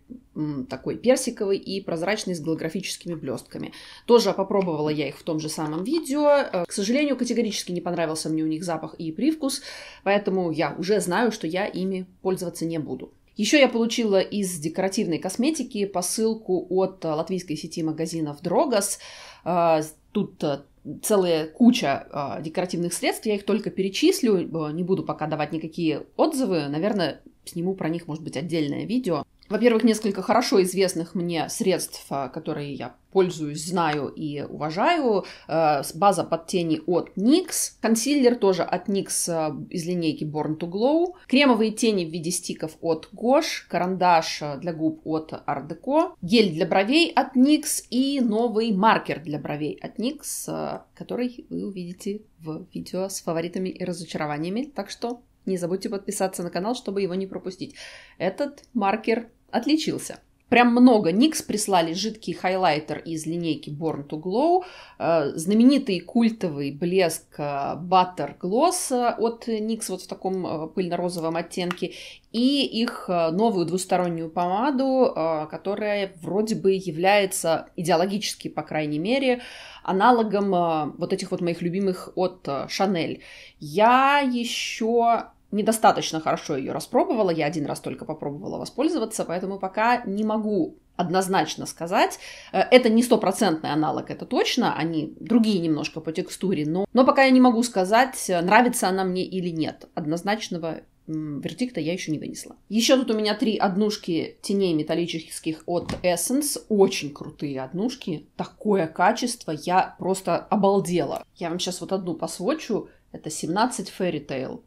Speaker 1: такой персиковый и прозрачный с голографическими блестками. Тоже попробовала я их в том же самом видео. К сожалению, категорически не понравился мне у них запах и привкус, поэтому я уже знаю, что я ими пользоваться не буду буду. Еще я получила из декоративной косметики посылку от латвийской сети магазинов Drogas. А, тут э, целая куча а, декоративных средств, я их только перечислю, э, не буду пока давать никакие отзывы, наверное, сниму про них, может быть, отдельное видео во-первых, несколько хорошо известных мне средств, э, которые я пользуюсь, знаю и уважаю. Э, база под тени от NYX. Консилер тоже от NYX э, из линейки Born to Glow. Кремовые тени в виде стиков от Gosh. Карандаш для губ от Art Deco. Гель для бровей от NYX. И новый маркер для бровей от NYX, который вы увидите в видео с фаворитами и разочарованиями. Так что не забудьте подписаться на канал, чтобы его не пропустить. Этот маркер отличился. Прям много Никс прислали жидкий хайлайтер из линейки Born to Glow, э, знаменитый культовый блеск э, Butter Gloss э, от N.Y.X. вот в таком пыльно-розовом оттенке и их новую двустороннюю помаду, которая вроде бы является идеологически, по крайней мере, аналогом вот этих вот моих любимых от Шанель. Я еще недостаточно хорошо ее распробовала, я один раз только попробовала воспользоваться, поэтому пока не могу однозначно сказать. Э, это не стопроцентный аналог, это точно, они другие немножко по текстуре, но, но пока я не могу сказать, нравится она мне или нет. Однозначного вердикта я еще не вынесла. Еще тут у меня три однушки теней металлических от Essence. Очень крутые однушки. Такое качество. Я просто обалдела. Я вам сейчас вот одну посвочу. Это 17 Fairy Tale.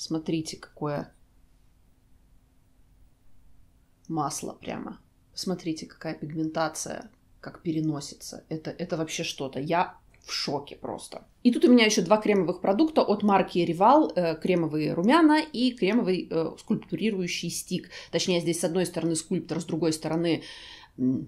Speaker 1: Смотрите, какое масло прямо. Смотрите, какая пигментация, как переносится. Это, это вообще что-то. Я в шоке просто. И тут у меня еще два кремовых продукта от марки Rival, э, кремовые румяна и кремовый э, скульптурирующий стик. Точнее, здесь с одной стороны скульптор, с другой стороны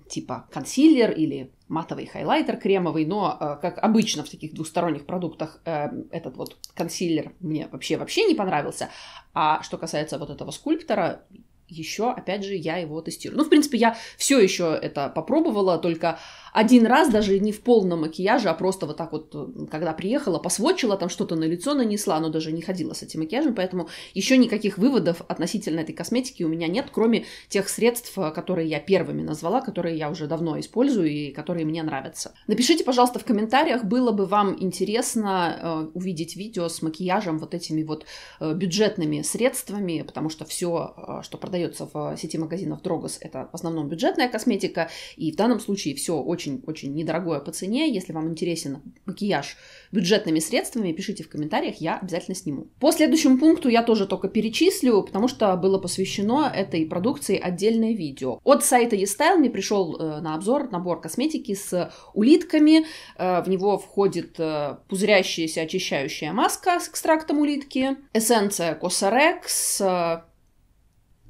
Speaker 1: типа консилер или матовый хайлайтер кремовый, но, э, как обычно в таких двусторонних продуктах, э, этот вот консилер мне вообще-вообще не понравился. А что касается вот этого скульптора, еще, опять же, я его тестирую. Ну, в принципе, я все еще это попробовала, только один раз даже не в полном макияже, а просто вот так вот, когда приехала, посвочила, там что-то на лицо нанесла, но даже не ходила с этим макияжем, поэтому еще никаких выводов относительно этой косметики у меня нет, кроме тех средств, которые я первыми назвала, которые я уже давно использую и которые мне нравятся. Напишите, пожалуйста, в комментариях, было бы вам интересно э, увидеть видео с макияжем вот этими вот э, бюджетными средствами, потому что все, э, что продается в сети магазинов Drogos, это в основном бюджетная косметика, и в данном случае все очень очень-очень недорогое по цене. Если вам интересен макияж бюджетными средствами, пишите в комментариях, я обязательно сниму. По следующему пункту я тоже только перечислю, потому что было посвящено этой продукции отдельное видео. От сайта YesStyle мне пришел э, на обзор набор косметики с улитками. Э, в него входит э, пузырящаяся очищающая маска с экстрактом улитки, эссенция Косарекс,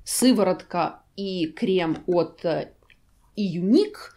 Speaker 1: сыворотка и крем от и Unique,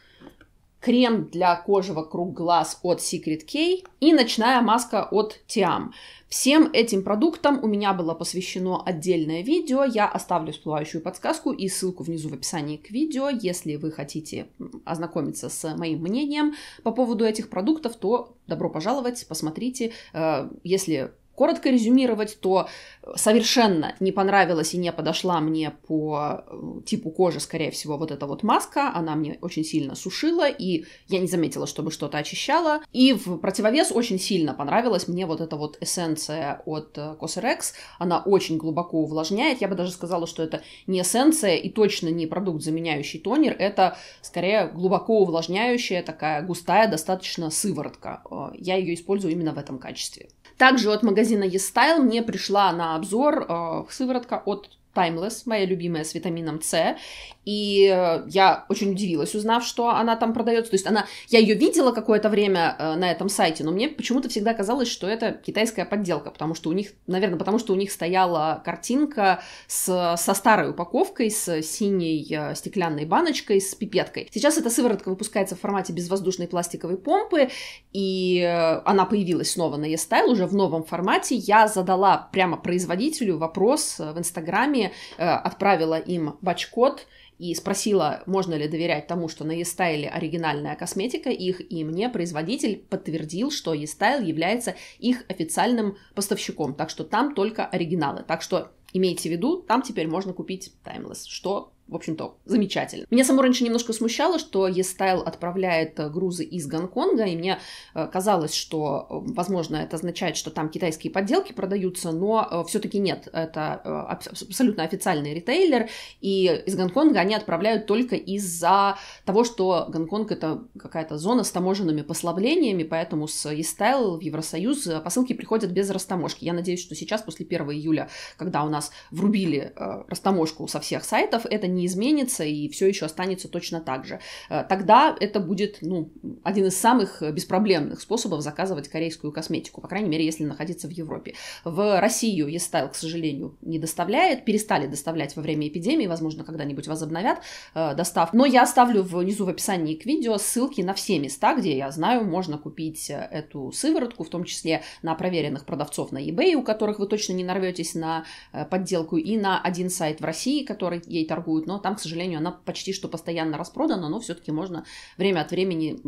Speaker 1: крем для кожи вокруг глаз от Secret K и ночная маска от Tiam. Всем этим продуктам у меня было посвящено отдельное видео, я оставлю всплывающую подсказку и ссылку внизу в описании к видео, если вы хотите ознакомиться с моим мнением по поводу этих продуктов, то добро пожаловать, посмотрите, э, если коротко резюмировать, то э, совершенно не понравилась и не подошла мне по э, типу кожи, скорее всего, вот эта вот маска. Она мне очень сильно сушила, и я не заметила, чтобы что-то очищала. И в противовес очень сильно понравилась мне вот эта вот эссенция от э, Cosrx. Она очень глубоко увлажняет. Я бы даже сказала, что это не эссенция и точно не продукт, заменяющий тонер. Это скорее глубоко увлажняющая, такая густая, достаточно сыворотка. Я ее использую именно в этом качестве. Также от магазина YesStyle мне пришла на обзор э, сыворотка от Timeless, моя любимая с витамином С. И э, я очень удивилась, узнав, что она там продается. То есть она, я ее видела какое-то время э, на этом сайте, но мне почему-то всегда казалось, что это китайская подделка, потому что у них, наверное, потому что у них стояла картинка с, со старой упаковкой, с синей э, стеклянной баночкой, с пипеткой. Сейчас эта сыворотка выпускается в формате безвоздушной пластиковой помпы, и она появилась снова на e уже в новом формате. Я задала прямо производителю вопрос в Инстаграме, Э, отправила им код и спросила, можно ли доверять тому, что на Естайле оригинальная косметика их, и мне производитель подтвердил, что Естайл является их официальным поставщиком, так что там только оригиналы. Так что имейте в виду, там теперь можно купить Timeless, что в общем-то, замечательно. Меня само раньше немножко смущало, что Естайл отправляет э, грузы из Гонконга, и мне э, казалось, что, э, возможно, это означает, что там китайские подделки продаются, но все-таки нет, это абсолютно официальный ритейлер, и из Гонконга они отправляют только из-за того, что Гонконг это какая-то зона с таможенными послаблениями, поэтому с Естайл в Евросоюз посылки приходят без растаможки. Я надеюсь, что сейчас, после 1 июля, когда у нас врубили растаможку со всех сайтов, это не изменится, и все еще останется точно так же. Э, тогда это будет ну, один из самых беспроблемных способов заказывать корейскую косметику, по крайней мере, если находиться в Европе. В Россию Естайл, к сожалению, не доставляет, перестали доставлять во время эпидемии, возможно, когда-нибудь возобновят э, достав. Но я оставлю внизу в описании к видео ссылки на все места, где, я знаю, можно купить э, эту сыворотку, в том числе на проверенных продавцов на eBay, у которых вы точно не нарветесь на подделку, и на один сайт в России, который ей торгуют но там, к сожалению, она почти что постоянно распродана, но все-таки можно время от времени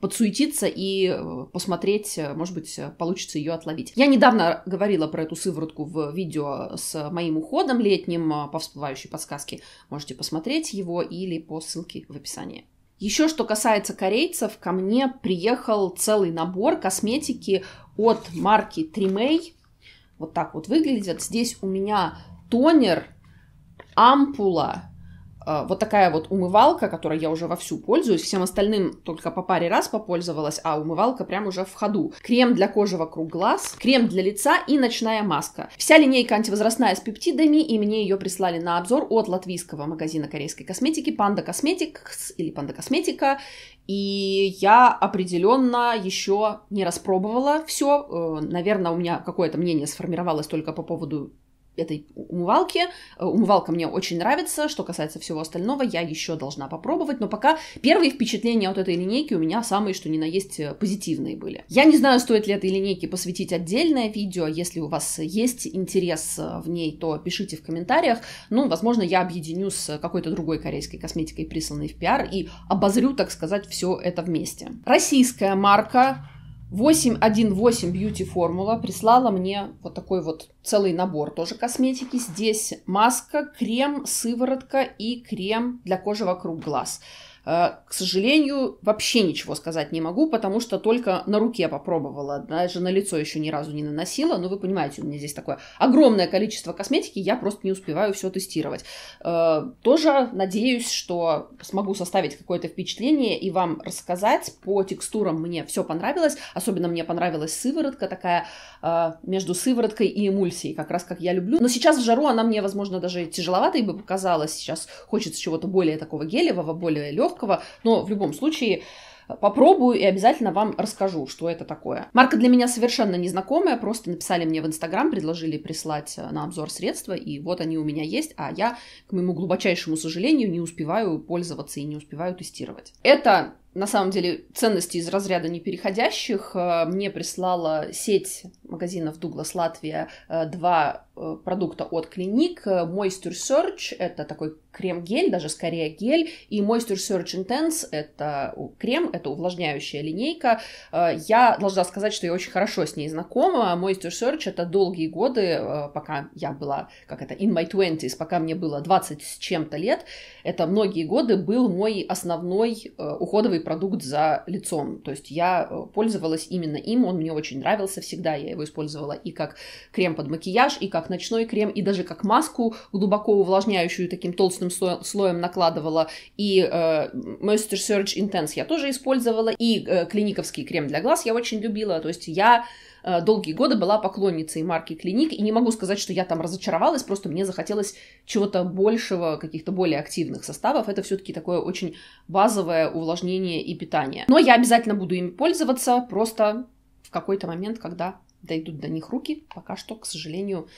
Speaker 1: подсуетиться и э, посмотреть, э, может быть, э, получится ее отловить. Я недавно говорила про эту сыворотку в видео с моим уходом летним по всплывающей подсказке. Можете посмотреть его или по ссылке в описании. Еще что касается корейцев, ко мне приехал целый набор косметики от марки Trimay. Вот так вот выглядят. Здесь у меня тонер ампула, э, вот такая вот умывалка, которой я уже вовсю пользуюсь, всем остальным только по паре раз попользовалась, а умывалка прям уже в ходу. Крем для кожи вокруг глаз, крем для лица и ночная маска. Вся линейка антивозрастная с пептидами, и мне ее прислали на обзор от латвийского магазина корейской косметики Panda Cosmetics или Panda Косметика, и я определенно еще не распробовала все. Э, Наверное, у меня какое-то мнение сформировалось только по поводу этой умывалки. Э, умывалка мне очень нравится. Что касается всего остального, я еще должна попробовать. Но пока первые впечатления от этой линейки у меня самые, что ни на есть, э, позитивные были. Я не знаю, стоит ли этой линейке посвятить отдельное видео. Если у вас есть интерес э, в ней, то пишите в комментариях. Ну, возможно, я объединю с какой-то другой корейской косметикой, присланной в пиар, и обозрю, так сказать, все это вместе. Российская марка 818 Beauty Formula прислала мне вот такой вот целый набор тоже косметики. Здесь маска, крем, сыворотка и крем для кожи вокруг глаз. Э, к сожалению, вообще ничего сказать не могу, потому что только на руке попробовала, даже на лицо еще ни разу не наносила. Но вы понимаете, у меня здесь такое огромное количество косметики, я просто не успеваю все тестировать. Э, тоже надеюсь, что смогу составить какое-то впечатление и вам рассказать. По текстурам мне все понравилось, особенно мне понравилась сыворотка такая э, между сывороткой и эмульсией, как раз как я люблю. Но сейчас в жару она мне, возможно, даже тяжеловатой бы показалась. Сейчас хочется чего-то более такого гелевого, более легкого короткого, но в любом случае э, попробую и обязательно вам расскажу, что это такое. Марка для меня совершенно незнакомая, просто написали мне в Инстаграм, предложили прислать э, на обзор средства, и вот они у меня есть, а я, к моему глубочайшему сожалению, не успеваю пользоваться и не успеваю тестировать. Это на самом деле ценности из разряда непереходящих. Э, мне прислала сеть магазинов Дуглас Латвия э, два э, продукта от клиник. Moisture Surge — это такой крем-гель, даже скорее гель, и Moisture Surge Intense — это крем, это увлажняющая линейка. Я должна сказать, что я очень хорошо с ней знакома. Moisture Surge — это долгие годы, пока я была, как это, in my twenties, пока мне было 20 с чем-то лет, это многие годы был мой основной уходовый продукт за лицом. То есть я э, пользовалась именно им, он мне очень нравился всегда. Я его использовала и как крем под макияж, и как ночной крем, и даже как маску глубоко увлажняющую таким толстым слоем накладывала. И э, Moisture Surge Intense я тоже использовала, и э, клиниковский крем для глаз я очень любила. То есть я Э, долгие годы была поклонницей марки Клиник, и не могу сказать, что я там разочаровалась, просто мне захотелось чего-то большего, каких-то более активных составов. Это все-таки такое очень базовое увлажнение и питание. Но я обязательно буду ими пользоваться, просто в какой-то момент, когда дойдут до них руки, пока что, к сожалению,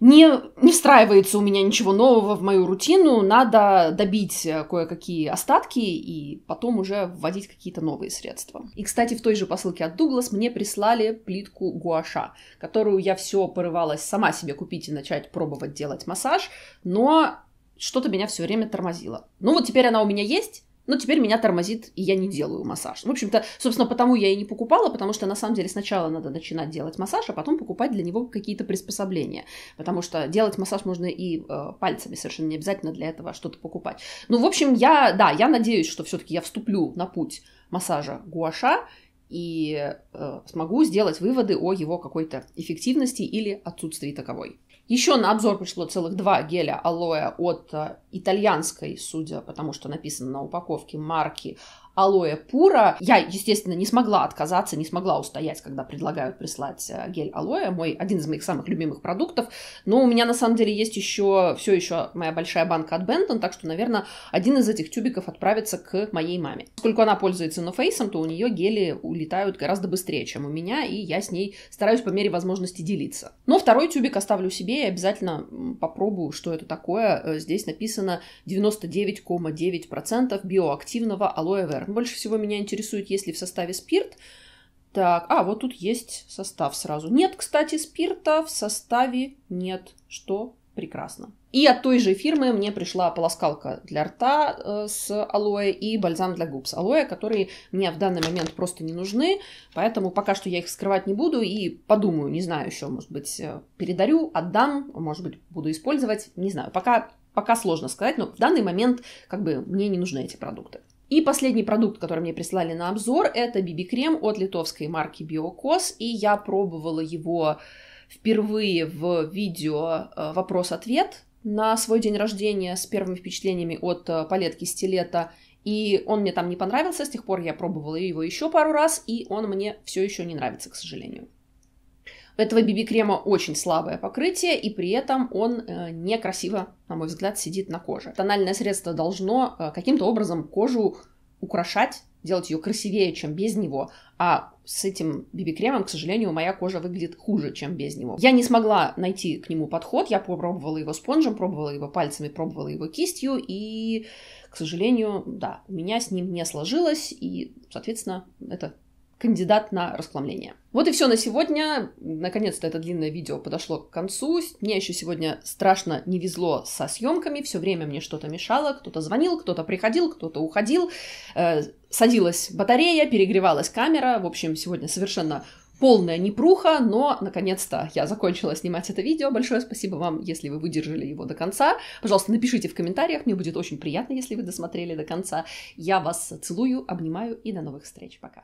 Speaker 1: не, не встраивается у меня ничего нового в мою рутину, надо добить э, кое-какие остатки и потом уже вводить какие-то новые средства. И, кстати, в той же посылке от Дуглас мне прислали плитку гуаша, которую я все порывалась сама себе купить и начать пробовать делать массаж, но что-то меня все время тормозило. Ну вот теперь она у меня есть, но теперь меня тормозит, и я не делаю массаж. В общем-то, собственно, потому я и не покупала, потому что на самом деле сначала надо начинать делать массаж, а потом покупать для него какие-то приспособления. Потому что делать массаж можно и э, пальцами, совершенно не обязательно для этого что-то покупать. Ну, в общем, я, да, я надеюсь, что все-таки я вступлю на путь массажа гуаша и э, смогу сделать выводы о его какой-то эффективности или отсутствии таковой. Еще на обзор пришло целых два геля алоэ от э, итальянской, судя потому что написано на упаковке марки алоэ пура. Я, естественно, не смогла отказаться, не смогла устоять, когда предлагают прислать э, гель алоэ, мой один из моих самых любимых продуктов. Но у меня на самом деле есть еще все еще моя большая банка от Бентон, так что, наверное, один из этих тюбиков отправится к моей маме. Поскольку она пользуется нофейсом, то у нее гели улетают гораздо быстрее, чем у меня, и я с ней стараюсь по мере возможности делиться. Но второй тюбик оставлю себе и обязательно попробую, что это такое. Э, здесь написано 99,9% биоактивного алоэ вера. Больше всего меня интересует, есть ли в составе спирт. Так, а, вот тут есть состав сразу. Нет, кстати, спирта в составе нет, что прекрасно. И от той же фирмы мне пришла полоскалка для рта э, с алоэ и бальзам для губ с алоэ, которые мне в данный момент просто не нужны, поэтому пока что я их скрывать не буду и подумаю, не знаю еще, может быть, э, передарю, отдам, может быть, буду использовать, не знаю, пока, пока сложно сказать, но в данный момент как бы мне не нужны эти продукты. И последний продукт, который мне прислали на обзор, это BB-крем от литовской марки Biocos, и я пробовала его впервые в видео э, «Вопрос-ответ» на свой день рождения с первыми впечатлениями от э, палетки стилета, и он мне там не понравился, с тех пор я пробовала его еще пару раз, и он мне все еще не нравится, к сожалению этого BB-крема очень слабое покрытие, и при этом он э, некрасиво, на мой взгляд, сидит на коже. Тональное средство должно э, каким-то образом кожу украшать, делать ее красивее, чем без него, а с этим BB-кремом, к сожалению, моя кожа выглядит хуже, чем без него. Я не смогла найти к нему подход, я попробовала его спонжем, пробовала его пальцами, пробовала его кистью, и, к сожалению, да, у меня с ним не сложилось, и, соответственно, это кандидат на расхламление. Вот и все на сегодня. Наконец-то это длинное видео подошло к концу. Мне еще сегодня страшно не везло со съемками. Все время мне что-то мешало. Кто-то звонил, кто-то приходил, кто-то уходил. Э, садилась батарея, перегревалась камера. В общем, сегодня совершенно полная непруха, но, наконец-то, я закончила снимать это видео. Большое спасибо вам, если вы выдержали его до конца. Пожалуйста, напишите в комментариях, мне будет очень приятно, если вы досмотрели до конца. Я вас целую, обнимаю и до новых встреч. Пока.